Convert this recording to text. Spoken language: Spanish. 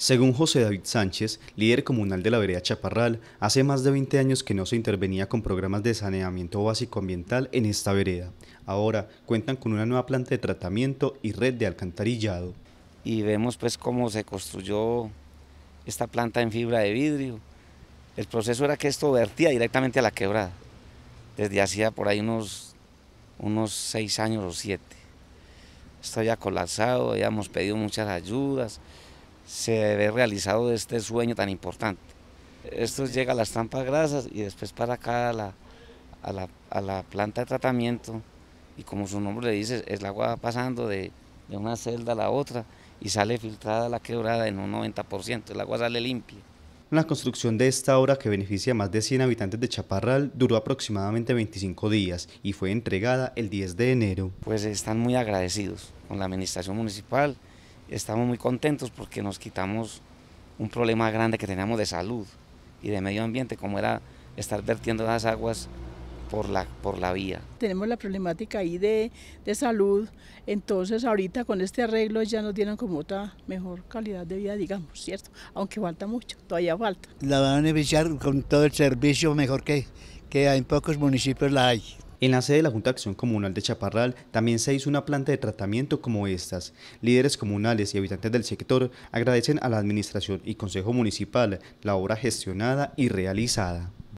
Según José David Sánchez, líder comunal de la vereda Chaparral, hace más de 20 años que no se intervenía con programas de saneamiento básico ambiental en esta vereda. Ahora cuentan con una nueva planta de tratamiento y red de alcantarillado. Y vemos pues cómo se construyó esta planta en fibra de vidrio. El proceso era que esto vertía directamente a la quebrada, desde hacía por ahí unos, unos seis años o siete. Esto había colapsado, habíamos pedido muchas ayudas, se ve realizado este sueño tan importante. Esto llega a las trampas grasas y después para acá a la, planta de tratamiento y como su nombre le dice, el agua va pasando de, de una celda a la otra y sale filtrada la quebrada en un 90%, el agua sale limpia. La construcción de esta obra que beneficia a más de 100 habitantes de Chaparral duró aproximadamente 25 días y fue entregada el 10 de enero. Pues están muy agradecidos con la administración municipal, estamos muy contentos porque nos quitamos un problema grande que teníamos de salud y de medio ambiente, como era estar vertiendo las aguas por la, por la vía. Tenemos la problemática ahí de, salud, entonces ahorita con este arreglo ya nos tienen como otra mejor calidad de vida, digamos, ¿cierto? Aunque falta mucho, todavía falta. La van a beneficiar con todo el servicio mejor que, que en pocos municipios la hay. En la sede de la Junta de Acción Comunal de Chaparral también se hizo una planta de tratamiento como estas. Líderes comunales y habitantes del sector agradecen a la Administración y Consejo Municipal la obra gestionada y realizada.